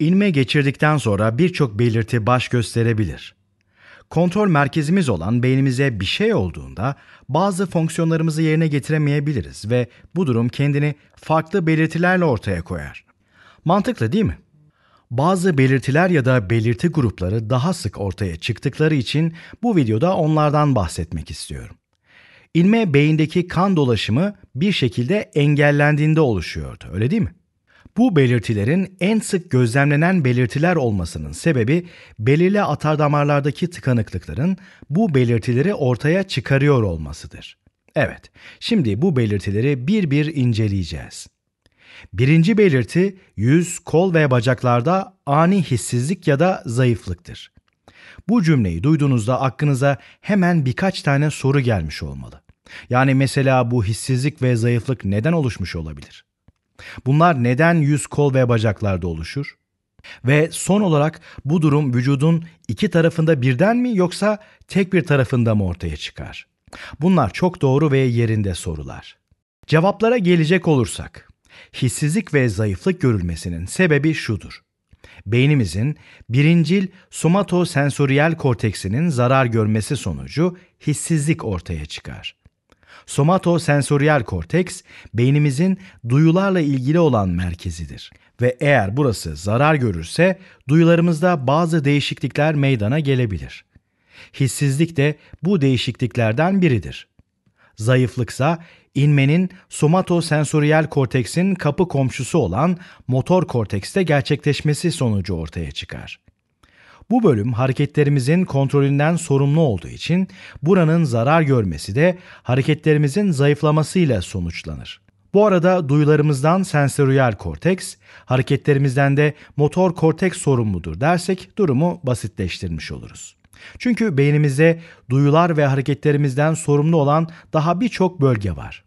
İnme geçirdikten sonra birçok belirti baş gösterebilir. Kontrol merkezimiz olan beynimize bir şey olduğunda bazı fonksiyonlarımızı yerine getiremeyebiliriz ve bu durum kendini farklı belirtilerle ortaya koyar. Mantıklı değil mi? Bazı belirtiler ya da belirti grupları daha sık ortaya çıktıkları için bu videoda onlardan bahsetmek istiyorum. İnme beyindeki kan dolaşımı bir şekilde engellendiğinde oluşuyordu, öyle değil mi? Bu belirtilerin en sık gözlemlenen belirtiler olmasının sebebi belirli atardamarlardaki tıkanıklıkların bu belirtileri ortaya çıkarıyor olmasıdır. Evet, şimdi bu belirtileri bir bir inceleyeceğiz. Birinci belirti yüz, kol ve bacaklarda ani hissizlik ya da zayıflıktır. Bu cümleyi duyduğunuzda aklınıza hemen birkaç tane soru gelmiş olmalı. Yani mesela bu hissizlik ve zayıflık neden oluşmuş olabilir? Bunlar neden yüz, kol ve bacaklarda oluşur? Ve son olarak bu durum vücudun iki tarafında birden mi yoksa tek bir tarafında mı ortaya çıkar? Bunlar çok doğru ve yerinde sorular. Cevaplara gelecek olursak, hissizlik ve zayıflık görülmesinin sebebi şudur. Beynimizin birincil somatosensoriyel korteksinin zarar görmesi sonucu hissizlik ortaya çıkar. Somatosensöriyel korteks beynimizin duyularla ilgili olan merkezidir ve eğer burası zarar görürse duyularımızda bazı değişiklikler meydana gelebilir. Hissizlik de bu değişikliklerden biridir. Zayıflıksa inmenin somatosensöriyel korteksin kapı komşusu olan motor kortekste gerçekleşmesi sonucu ortaya çıkar. Bu bölüm hareketlerimizin kontrolünden sorumlu olduğu için buranın zarar görmesi de hareketlerimizin zayıflamasıyla sonuçlanır. Bu arada duyularımızdan sensöriyel korteks, hareketlerimizden de motor korteks sorumludur dersek durumu basitleştirmiş oluruz. Çünkü beynimizde duyular ve hareketlerimizden sorumlu olan daha birçok bölge var.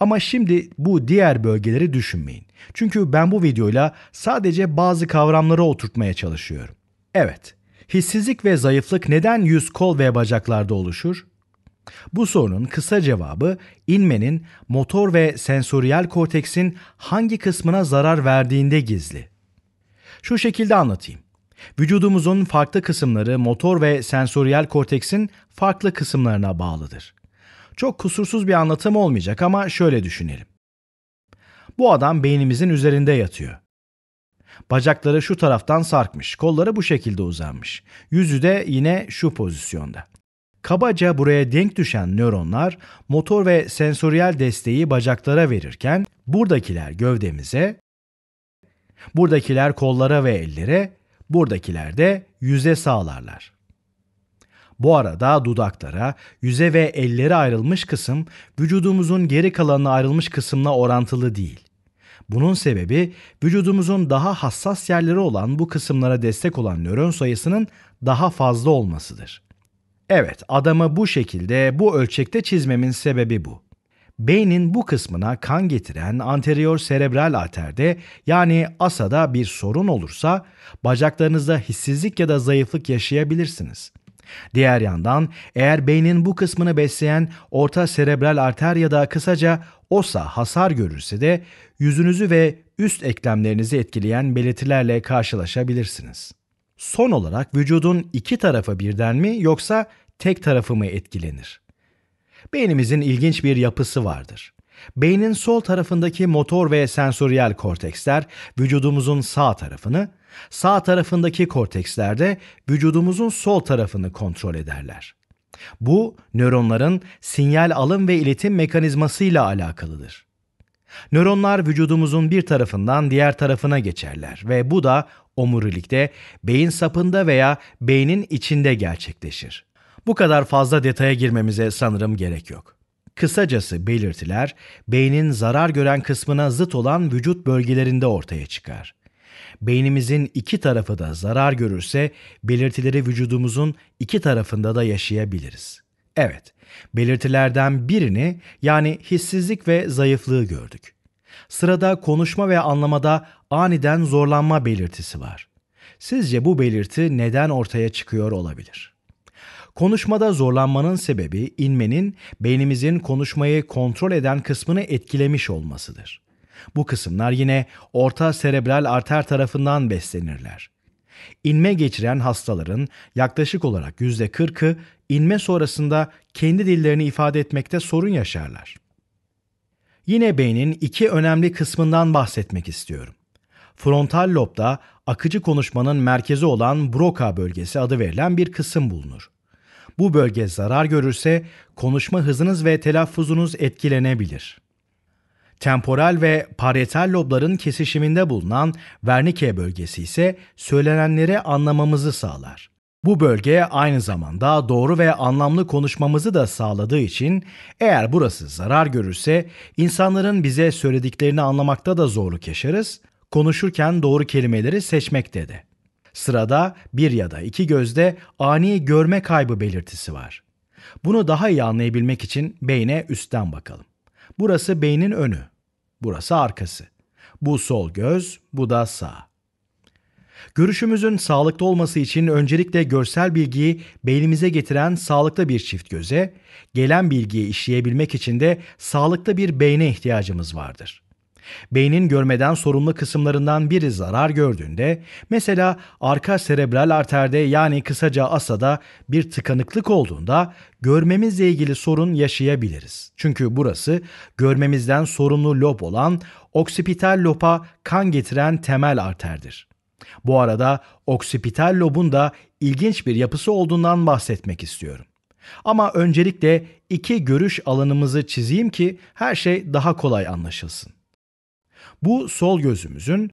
Ama şimdi bu diğer bölgeleri düşünmeyin. Çünkü ben bu videoyla sadece bazı kavramları oturtmaya çalışıyorum. Evet, Hissizlik ve zayıflık neden yüz, kol ve bacaklarda oluşur? Bu sorunun kısa cevabı inmenin motor ve sensöriyel korteksin hangi kısmına zarar verdiğinde gizli. Şu şekilde anlatayım. Vücudumuzun farklı kısımları motor ve sensöriyel korteksin farklı kısımlarına bağlıdır. Çok kusursuz bir anlatım olmayacak ama şöyle düşünelim. Bu adam beynimizin üzerinde yatıyor. Bacakları şu taraftan sarkmış, kolları bu şekilde uzanmış. Yüzü de yine şu pozisyonda. Kabaca buraya denk düşen nöronlar motor ve sensöriyel desteği bacaklara verirken buradakiler gövdemize, buradakiler kollara ve ellere, buradakiler de yüze sağlarlar. Bu arada dudaklara, yüze ve ellere ayrılmış kısım vücudumuzun geri kalanına ayrılmış kısımla orantılı değil. Bunun sebebi vücudumuzun daha hassas yerleri olan bu kısımlara destek olan nöron sayısının daha fazla olmasıdır. Evet, adamı bu şekilde, bu ölçekte çizmemin sebebi bu. Beynin bu kısmına kan getiren anterior serebral arterde yani asada bir sorun olursa bacaklarınızda hissizlik ya da zayıflık yaşayabilirsiniz.'' Diğer yandan eğer beynin bu kısmını besleyen orta serebral arter ya da kısaca OSA hasar görürse de yüzünüzü ve üst eklemlerinizi etkileyen belirtilerle karşılaşabilirsiniz. Son olarak vücudun iki tarafı birden mi yoksa tek tarafı mı etkilenir? Beynimizin ilginç bir yapısı vardır. Beynin sol tarafındaki motor ve sensöriyel korteksler vücudumuzun sağ tarafını, sağ tarafındaki korteksler de vücudumuzun sol tarafını kontrol ederler. Bu nöronların sinyal alım ve iletim mekanizmasıyla alakalıdır. Nöronlar vücudumuzun bir tarafından diğer tarafına geçerler ve bu da omurilikte, beyin sapında veya beynin içinde gerçekleşir. Bu kadar fazla detaya girmemize sanırım gerek yok. Kısacası belirtiler beynin zarar gören kısmına zıt olan vücut bölgelerinde ortaya çıkar. Beynimizin iki tarafı da zarar görürse belirtileri vücudumuzun iki tarafında da yaşayabiliriz. Evet, belirtilerden birini yani hissizlik ve zayıflığı gördük. Sırada konuşma ve anlamada aniden zorlanma belirtisi var. Sizce bu belirti neden ortaya çıkıyor olabilir? Konuşmada zorlanmanın sebebi inmenin beynimizin konuşmayı kontrol eden kısmını etkilemiş olmasıdır. Bu kısımlar yine orta serebral arter tarafından beslenirler. İnme geçiren hastaların yaklaşık olarak %40'ı inme sonrasında kendi dillerini ifade etmekte sorun yaşarlar. Yine beynin iki önemli kısmından bahsetmek istiyorum. Frontal lobda akıcı konuşmanın merkezi olan Broca bölgesi adı verilen bir kısım bulunur. Bu bölge zarar görürse konuşma hızınız ve telaffuzunuz etkilenebilir. Temporal ve parietal lobların kesişiminde bulunan vernike bölgesi ise söylenenleri anlamamızı sağlar. Bu bölge aynı zamanda doğru ve anlamlı konuşmamızı da sağladığı için eğer burası zarar görürse insanların bize söylediklerini anlamakta da zorluk yaşarız, konuşurken doğru kelimeleri seçmekte de. Sırada bir ya da iki gözde ani görme kaybı belirtisi var. Bunu daha iyi anlayabilmek için beyne üstten bakalım. Burası beynin önü, burası arkası. Bu sol göz, bu da sağ. Görüşümüzün sağlıklı olması için öncelikle görsel bilgiyi beynimize getiren sağlıklı bir çift göze, gelen bilgiyi işleyebilmek için de sağlıklı bir beyne ihtiyacımız vardır. Beynin görmeden sorumlu kısımlarından biri zarar gördüğünde, mesela arka serebral arterde yani kısaca ASA'da bir tıkanıklık olduğunda görmemizle ilgili sorun yaşayabiliriz. Çünkü burası görmemizden sorumlu lob olan oksipital lopa kan getiren temel arterdir. Bu arada oksipital lobun da ilginç bir yapısı olduğundan bahsetmek istiyorum. Ama öncelikle iki görüş alanımızı çizeyim ki her şey daha kolay anlaşılsın. Bu sol gözümüzün,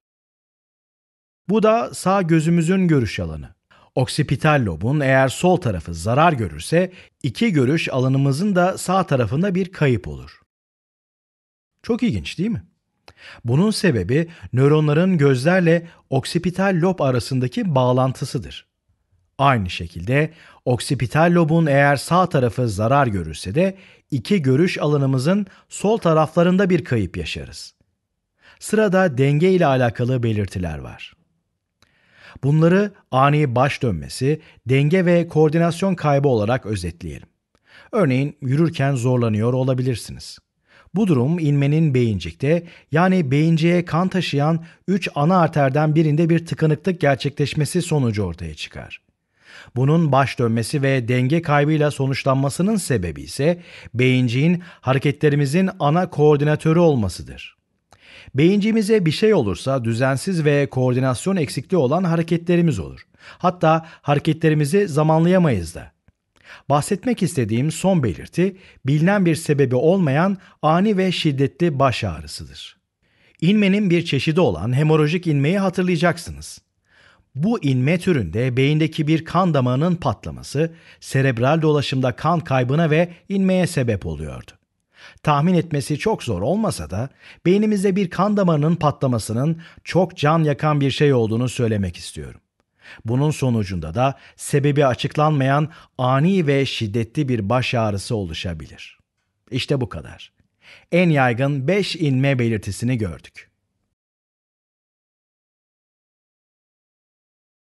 bu da sağ gözümüzün görüş alanı. Oksipital lobun eğer sol tarafı zarar görürse iki görüş alanımızın da sağ tarafında bir kayıp olur. Çok ilginç değil mi? Bunun sebebi nöronların gözlerle oksipital lob arasındaki bağlantısıdır. Aynı şekilde oksipital lobun eğer sağ tarafı zarar görürse de iki görüş alanımızın sol taraflarında bir kayıp yaşarız. Sırada denge ile alakalı belirtiler var. Bunları ani baş dönmesi, denge ve koordinasyon kaybı olarak özetleyelim. Örneğin yürürken zorlanıyor olabilirsiniz. Bu durum inmenin beyincikte yani beyinciğe kan taşıyan 3 ana arterden birinde bir tıkanıklık gerçekleşmesi sonucu ortaya çıkar. Bunun baş dönmesi ve denge kaybıyla sonuçlanmasının sebebi ise beyinciğin hareketlerimizin ana koordinatörü olmasıdır. Beyincimize bir şey olursa düzensiz ve koordinasyon eksikliği olan hareketlerimiz olur. Hatta hareketlerimizi zamanlayamayız da. Bahsetmek istediğim son belirti bilinen bir sebebi olmayan ani ve şiddetli baş ağrısıdır. İnmenin bir çeşidi olan hemorajik inmeyi hatırlayacaksınız. Bu inme türünde beyindeki bir kan damağının patlaması, serebral dolaşımda kan kaybına ve inmeye sebep oluyordu. Tahmin etmesi çok zor olmasa da beynimizde bir kan damarının patlamasının çok can yakan bir şey olduğunu söylemek istiyorum. Bunun sonucunda da sebebi açıklanmayan ani ve şiddetli bir baş ağrısı oluşabilir. İşte bu kadar. En yaygın 5 inme belirtisini gördük.